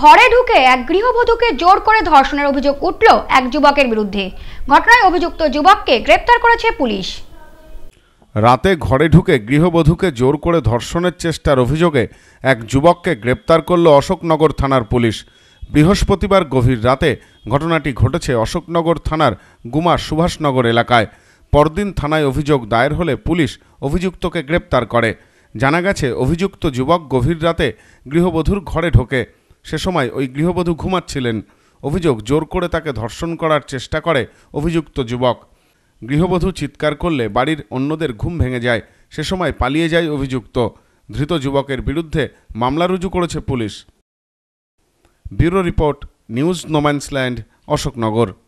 ঘরে ঢুকে এক গৃহবধূকে জোর করে ধর্ষণের অভিযোগ উঠল এক যুবকের বিরুদ্ধে ঘটনায় অভিযুক্ত যুবককে গ্রেপ্তার করেছে পুলিশ রাতে ঘরে ঢুকে গৃহবধূকে জোর করে ধর্ষণের চেষ্টার অভিযোগে এক যুবককে গ্রেপ্তার করল অশোকনগর থানার পুলিশ বৃহস্পতিবার গভীর রাতে ঘটনাটি ঘটেছে অশোকনগর থানার গুমা সুভাষনগর এলাকায় পরদিন থানায় অভিযোগ দায়ের হলে পুলিশ অভিযুক্তকে গ্রেপ্তার করে জানা গেছে অভিযুক্ত যুবক গভীর রাতে গৃহবধূর ঘরে ঢোকে সে সময় ওই গৃহবধূ ঘুমাচ্ছিলেন অভিযোগ জোর করে তাকে ধর্ষণ করার চেষ্টা করে অভিযুক্ত যুবক গৃহবধূ চিৎকার করলে বাড়ির অন্যদের ঘুম ভেঙে যায় সে সময় পালিয়ে যায় অভিযুক্ত ধৃত যুবকের বিরুদ্ধে মামলা রুজু করেছে police bureau report news no man's land Ashoknagar